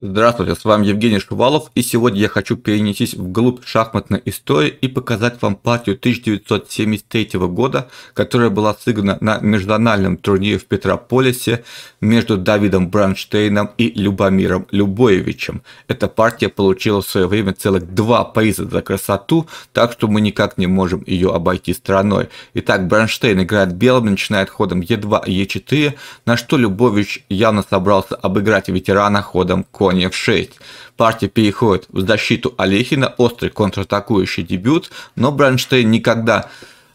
Здравствуйте, с вами Евгений Шувалов, и сегодня я хочу перенестись вглубь шахматной истории и показать вам партию 1973 года, которая была сыграна на международном турнире в Петрополисе между Давидом Бранштейном и Любомиром Любоевичем. Эта партия получила в свое время целых два приза за красоту, так что мы никак не можем ее обойти стороной. Итак, Бранштейн играет белым, начинает ходом Е2 и Е4, на что Любович явно собрался обыграть ветерана ходом К конь f6. Партия переходит в защиту Олехина, острый контратакующий дебют, но Бранштейн никогда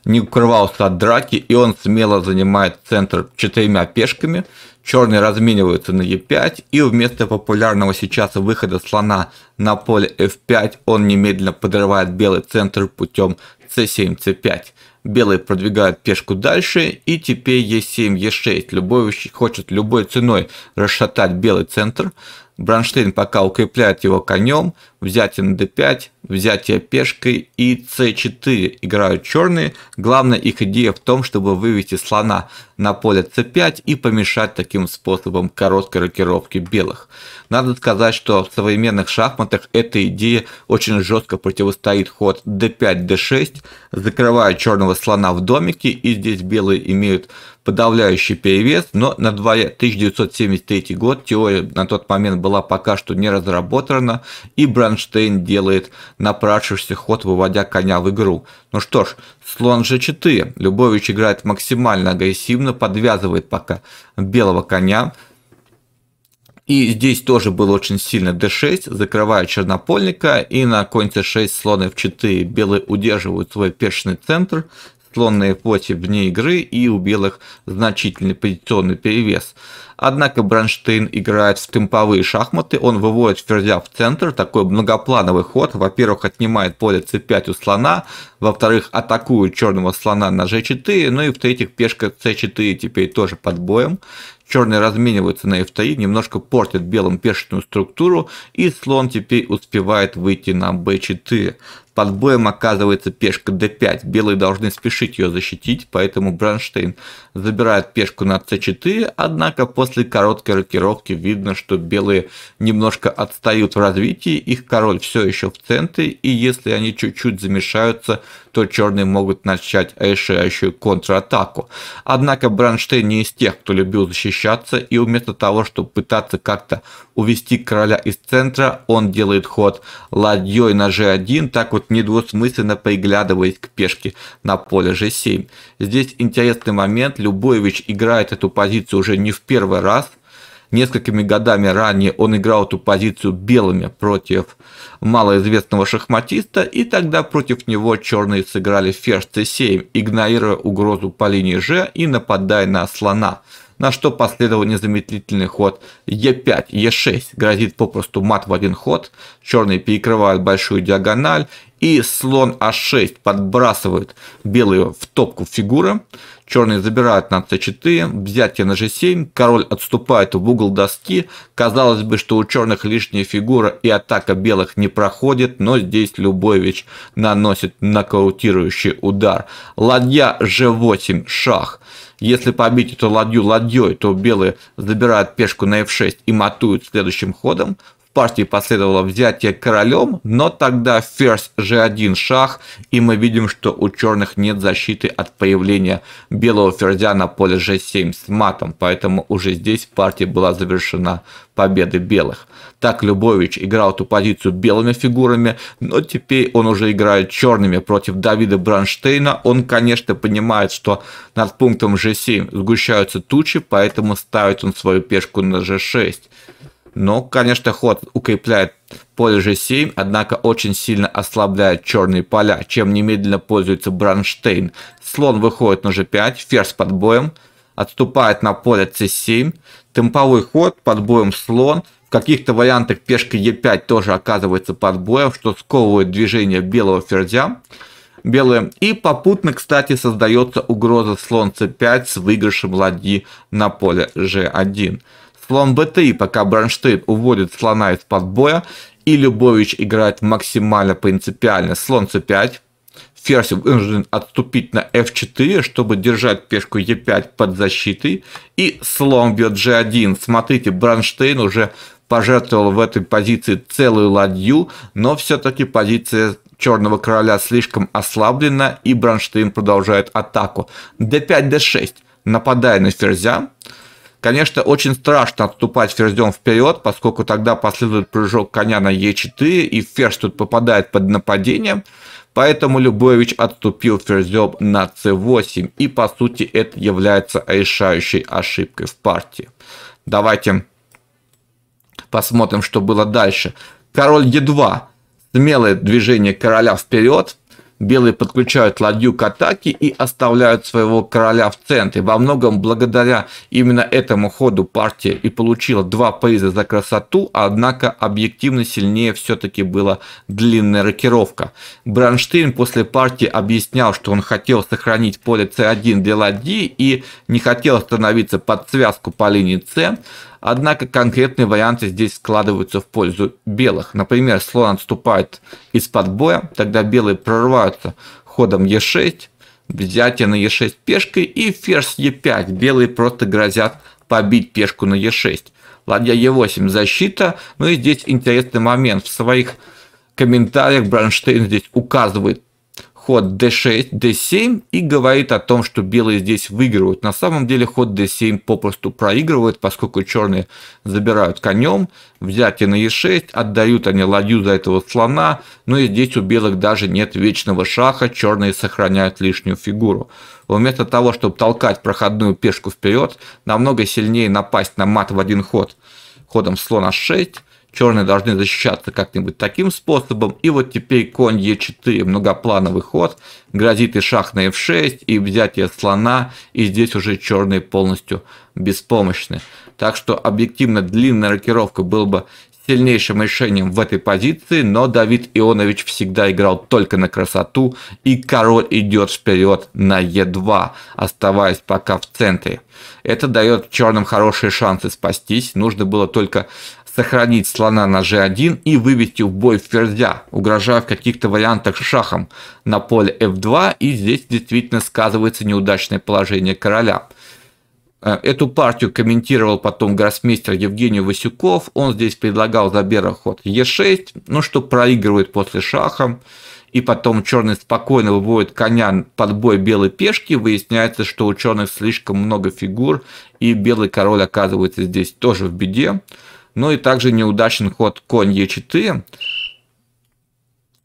не укрывался от драки, и он смело занимает центр четырьмя пешками. Черные размениваются на e5, и вместо популярного сейчас выхода слона на поле f5 он немедленно подрывает белый центр путем c7, c5. Белые продвигают пешку дальше, и теперь e7, e6. Любой хочет любой ценой расшатать белый центр. Бронштейн пока укрепляет его конем, взятие на d5, взятие пешкой и c4 играют черные. Главная их идея в том, чтобы вывести слона на поле c5 и помешать таким способом короткой рокировки белых. Надо сказать, что в современных шахматах эта идея очень жестко противостоит ход d5, d6, закрывая черного слона в домике и здесь белые имеют подавляющий перевес, но на дворе 1973 год теория на тот момент была пока что не разработана, и Бранштейн делает напрашившийся ход, выводя коня в игру. Ну что ж, слон g4, Любович играет максимально агрессивно, подвязывает пока белого коня, и здесь тоже был очень сильно d6, закрывая чернопольника, и на конце c6 слон f4 белые удерживают свой пешечный центр, слонные плоти вне игры и у белых значительный позиционный перевес. Однако Бронштейн играет в темповые шахматы, он выводит ферзя в центр, такой многоплановый ход. Во-первых, отнимает поле c5 у слона, во-вторых, атакует черного слона на g4, ну и в-третьих, пешка c4 теперь тоже под боем. Черные размениваются на f3, немножко портят белым пешечную структуру, и слон теперь успевает выйти на b4. Под боем оказывается пешка d5, белые должны спешить ее защитить, поэтому Бранштейн забирает пешку на c4, однако после короткой рокировки видно, что белые немножко отстают в развитии, их король все еще в центре, и если они чуть-чуть замешаются, то черные могут начать решающую контратаку. Однако Бранштейн не из тех, кто любил защищаться, и вместо того, чтобы пытаться как-то увести короля из центра, он делает ход ладьей на g1, так вот недвусмысленно приглядываясь к пешке на поле g7. Здесь интересный момент, Любович играет эту позицию уже не в первый раз, Несколькими годами ранее он играл эту позицию белыми против малоизвестного шахматиста, и тогда против него черные сыграли ферзь c7, игнорируя угрозу по линии G и нападая на слона на что последовал незамедлительный ход Е5, Е6, грозит попросту мат в один ход, черные перекрывают большую диагональ, и слон А6 подбрасывает белую в топку фигуры, черные забирают на c4, взятие на ж 7 король отступает в угол доски, казалось бы, что у черных лишняя фигура и атака белых не проходит, но здесь Любович наносит нокаутирующий удар. Ладья ж 8 шах. Если побить эту ладью ладьей, то белые забирают пешку на f6 и матуют следующим ходом партии последовало взятие королем, но тогда ферзь g1 шах, и мы видим, что у черных нет защиты от появления белого ферзя на поле g7 с матом, поэтому уже здесь партия была завершена победой белых. Так Любович играл эту позицию белыми фигурами, но теперь он уже играет черными против Давида Бранштейна. Он, конечно, понимает, что над пунктом g7 сгущаются тучи, поэтому ставит он свою пешку на g6. Но, конечно, ход укрепляет поле g7, однако очень сильно ослабляет черные поля, чем немедленно пользуется Бранштейн. Слон выходит на g5, ферзь под боем, отступает на поле c7, темповой ход под боем слон, в каких-то вариантах пешка e5 тоже оказывается под боем, что сковывает движение белого ферзя Белые И попутно, кстати, создается угроза слон c5 с выигрышем ладьи на поле g1. Слон b3, пока Бронштейн уводит слона из-под боя, и Любович играет максимально принципиально. Слон c5, ферзь вынужден отступить на f4, чтобы держать пешку e5 под защитой, и слон бьет g1. Смотрите, Бронштейн уже пожертвовал в этой позиции целую ладью, но все-таки позиция черного короля слишком ослаблена, и Бронштейн продолжает атаку. d5, d6, нападая на ферзя, Конечно, очень страшно отступать ферзем вперед, поскольку тогда последует прыжок коня на Е4, и ферзь тут попадает под нападение. Поэтому Любович отступил ферзем на c8, и по сути это является решающей ошибкой в партии. Давайте посмотрим, что было дальше. Король Е2. Смелое движение короля вперед белые подключают ладью к атаке и оставляют своего короля в центре. Во многом благодаря именно этому ходу партия и получила два приза за красоту, однако объективно сильнее все-таки была длинная рокировка. Бранштейн после партии объяснял, что он хотел сохранить поле c1 для ладьи и не хотел становиться под связку по линии c, Однако конкретные варианты здесь складываются в пользу белых. Например, слон отступает из-под боя, тогда белые прорываются ходом Е6, взятие на Е6 пешкой и ферзь Е5. Белые просто грозят побить пешку на Е6. Ладья Е8 защита. Ну и здесь интересный момент. В своих комментариях Бранштейн здесь указывает ход d6, d7 и говорит о том, что белые здесь выигрывают. На самом деле ход d7 попросту проигрывает, поскольку черные забирают конем, взятие на e6, отдают они ладью за этого слона, но и здесь у белых даже нет вечного шаха, черные сохраняют лишнюю фигуру. Вместо того, чтобы толкать проходную пешку вперед, намного сильнее напасть на мат в один ход ходом слона h6, черные должны защищаться как-нибудь таким способом, и вот теперь конь Е4, многоплановый ход, грозит и шах на F6, и взятие слона, и здесь уже черные полностью беспомощны. Так что объективно длинная рокировка была бы сильнейшим решением в этой позиции, но Давид Ионович всегда играл только на красоту, и король идет вперед на Е2, оставаясь пока в центре. Это дает черным хорошие шансы спастись, нужно было только сохранить слона на g1 и вывести в бой ферзя, угрожая в каких-то вариантах шахом на поле f2, и здесь действительно сказывается неудачное положение короля – Э, эту партию комментировал потом гроссмейстер Евгений Васюков. Он здесь предлагал за белый ход Е6, ну что проигрывает после шаха. И потом черный спокойно выводит коня под бой белой пешки. Выясняется, что у черных слишком много фигур, и белый король оказывается здесь тоже в беде. Ну и также неудачен ход конь Е4.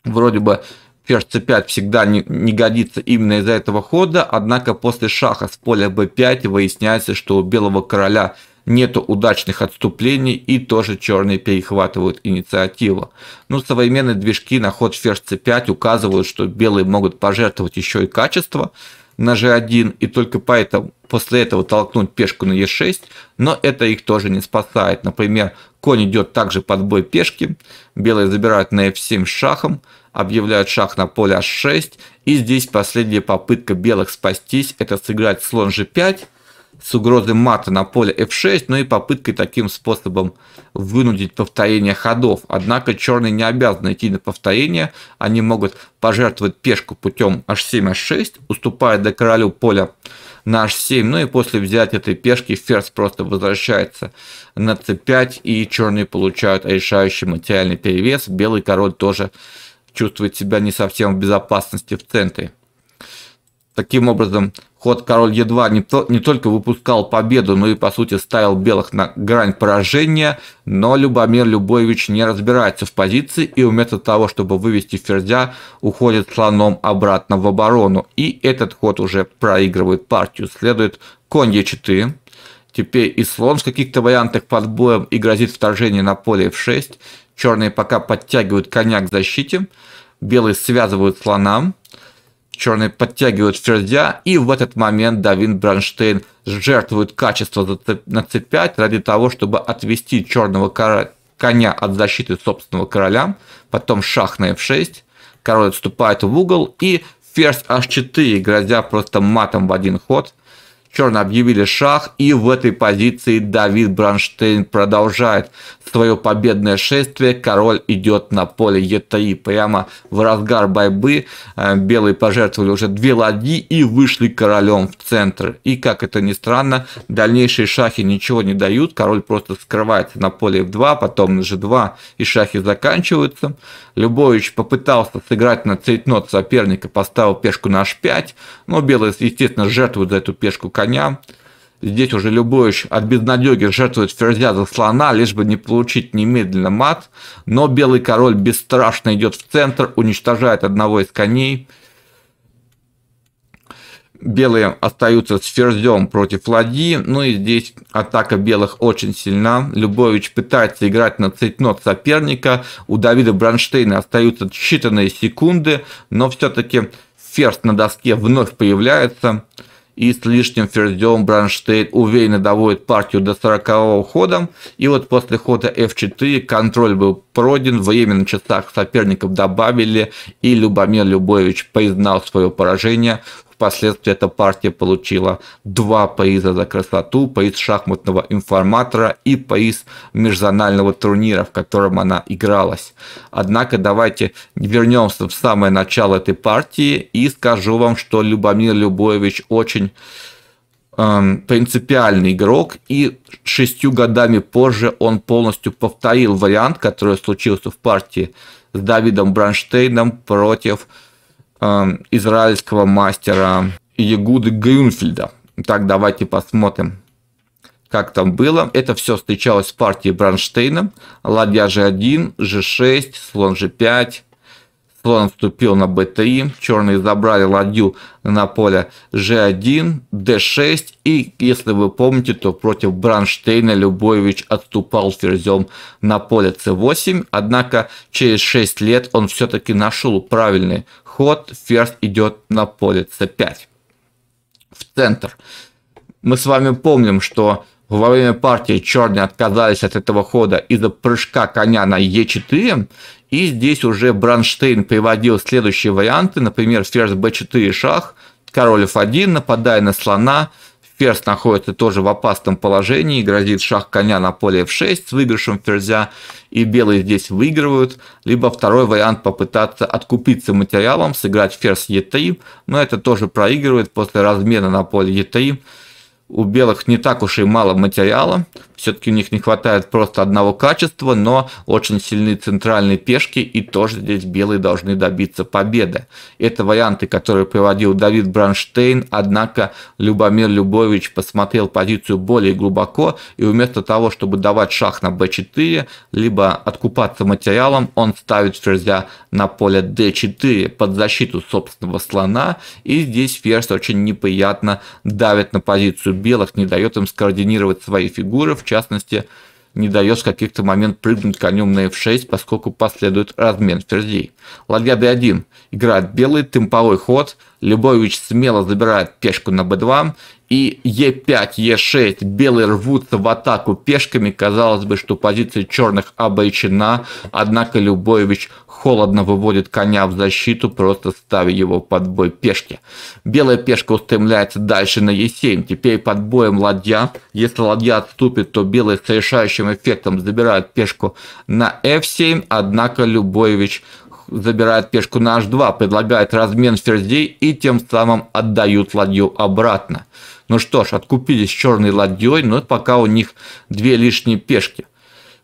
Вроде бы Ферзь c5 всегда не, не годится именно из-за этого хода, однако после шаха с поля b5 выясняется, что у белого короля нету удачных отступлений и тоже черные перехватывают инициативу. Но ну, современные движки на ход ферзь c5 указывают, что белые могут пожертвовать еще и качество на g1 и только поэтому после этого толкнуть пешку на e6, но это их тоже не спасает. Например, конь идет также под бой пешки, белые забирают на f7 шахом, объявляют шах на поле h6. И здесь последняя попытка белых спастись, это сыграть слон g5 с угрозой мата на поле f6, но ну и попыткой таким способом вынудить повторение ходов. Однако черные не обязаны идти на повторение, они могут пожертвовать пешку путем h7, h6, уступая до королю поля на h7, ну и после взять этой пешки ферзь просто возвращается на c5, и черные получают решающий материальный перевес, белый король тоже чувствует себя не совсем в безопасности в центре. Таким образом, ход король едва не, то, не только выпускал победу, но и по сути ставил белых на грань поражения, но Любомир Любович не разбирается в позиции и вместо того, чтобы вывести ферзя, уходит слоном обратно в оборону. И этот ход уже проигрывает партию. Следует конь e4. Теперь и слон в каких-то вариантах под боем и грозит вторжение на поле f6. Черные пока подтягивают коня к защите. Белые связывают слонам. Черные подтягивают ферзя. И в этот момент Давин Бранштейн жертвует качество на c5 ради того, чтобы отвести черного коня от защиты собственного короля. Потом шах на f6. Король отступает в угол. И ферзь h4, грозя просто матом в один ход – черные объявили шах, и в этой позиции Давид Бранштейн продолжает свое победное шествие. Король идет на поле Е3. Прямо в разгар борьбы э, белые пожертвовали уже две ладьи и вышли королем в центр. И, как это ни странно, дальнейшие шахи ничего не дают. Король просто скрывается на поле F2, потом на G2, и шахи заканчиваются. Любович попытался сыграть на цейтнот соперника, поставил пешку на H5, но белые, естественно, жертвуют за эту пешку, коня. Здесь уже любой от безнадеги жертвует ферзя за слона, лишь бы не получить немедленно мат. Но белый король бесстрашно идет в центр, уничтожает одного из коней. Белые остаются с ферзем против ладьи. Ну и здесь атака белых очень сильна. Любович пытается играть на цейтнот соперника. У Давида Бронштейна остаются считанные секунды, но все-таки ферзь на доске вновь появляется и с лишним ферзем Бранштейн уверенно доводит партию до 40 хода. И вот после хода f4 контроль был пройден, время на часах соперников добавили, и Любомир Любович признал свое поражение, Впоследствии эта партия получила два поиза за красоту, поиз шахматного информатора и поиз межзонального турнира, в котором она игралась. Однако давайте вернемся в самое начало этой партии и скажу вам, что Любомир Любоевич очень эм, принципиальный игрок, и шестью годами позже он полностью повторил вариант, который случился в партии с Давидом Бранштейном против Эм, израильского мастера Ягуды Грюнфельда. Так, давайте посмотрим, как там было. Это все встречалось в партии Бранштейна. Ладья G1, G6, слон G5. Слон вступил на B3. Черные забрали ладью на поле G1, D6. И, если вы помните, то против Бранштейна Любович отступал ферзем на поле C8. Однако через 6 лет он все-таки нашел правильный ход, ферзь идет на поле c5. В центр. Мы с вами помним, что во время партии черные отказались от этого хода из-за прыжка коня на e4, и здесь уже Бранштейн приводил следующие варианты, например, ферзь b4 шах, король f1, нападая на слона, ферзь находится тоже в опасном положении, грозит шах коня на поле f6 с выигрышем ферзя, и белые здесь выигрывают. Либо второй вариант попытаться откупиться материалом, сыграть ферзь e3, но это тоже проигрывает после размена на поле e3 у белых не так уж и мало материала, все-таки у них не хватает просто одного качества, но очень сильны центральные пешки, и тоже здесь белые должны добиться победы. Это варианты, которые приводил Давид Бранштейн, однако Любомир Любович посмотрел позицию более глубоко, и вместо того, чтобы давать шах на b4, либо откупаться материалом, он ставит ферзя на поле d4 под защиту собственного слона, и здесь ферзь очень неприятно давит на позицию белых не дает им скоординировать свои фигуры, в частности, не дает в каких-то момент прыгнуть конем на f6, поскольку последует размен ферзей. Ладья b1 играет белый темповой ход, Любович смело забирает пешку на b2, и e5, e6, белые рвутся в атаку пешками, казалось бы, что позиция черных обречена, однако Любович холодно выводит коня в защиту, просто ставя его под бой пешки. Белая пешка устремляется дальше на Е7. Теперь под боем ладья. Если ладья отступит, то белые с решающим эффектом забирают пешку на F7, однако Любоевич забирает пешку на h2, предлагает размен ферзей и тем самым отдают ладью обратно. Ну что ж, откупились черной ладьей, но пока у них две лишние пешки.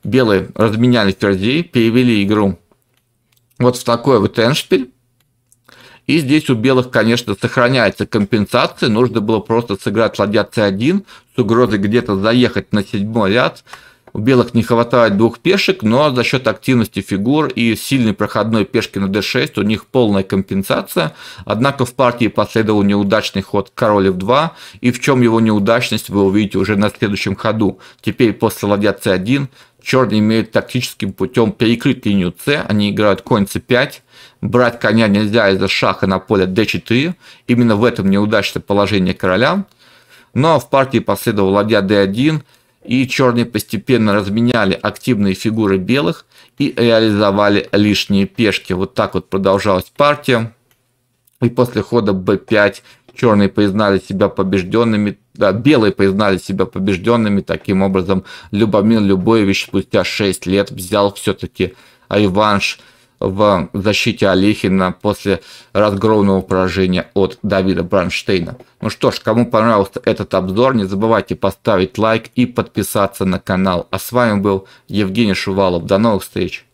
Белые разменяли ферзей, перевели игру вот в такой вот эндшпиль. И здесь у белых, конечно, сохраняется компенсация. Нужно было просто сыграть ладья c1 с угрозой где-то заехать на седьмой ряд у белых не хватает двух пешек, но за счет активности фигур и сильной проходной пешки на d6 у них полная компенсация. Однако в партии последовал неудачный ход король f2, и в чем его неудачность вы увидите уже на следующем ходу. Теперь после ладья c1 черные имеют тактическим путем перекрыть линию c, они играют конь c5, брать коня нельзя из-за шаха на поле d4, именно в этом неудачное положение короля. Но в партии последовал ладья d1, и черные постепенно разменяли активные фигуры белых и реализовали лишние пешки. Вот так вот продолжалась партия. И после хода b5 черные признали себя побежденными, да, белые признали себя побежденными. Таким образом, Любомир Любоевич спустя 6 лет взял все-таки реванш в защите Олехина после разгромного поражения от Давида Бранштейна. Ну что ж, кому понравился этот обзор, не забывайте поставить лайк и подписаться на канал. А с вами был Евгений Шувалов. До новых встреч!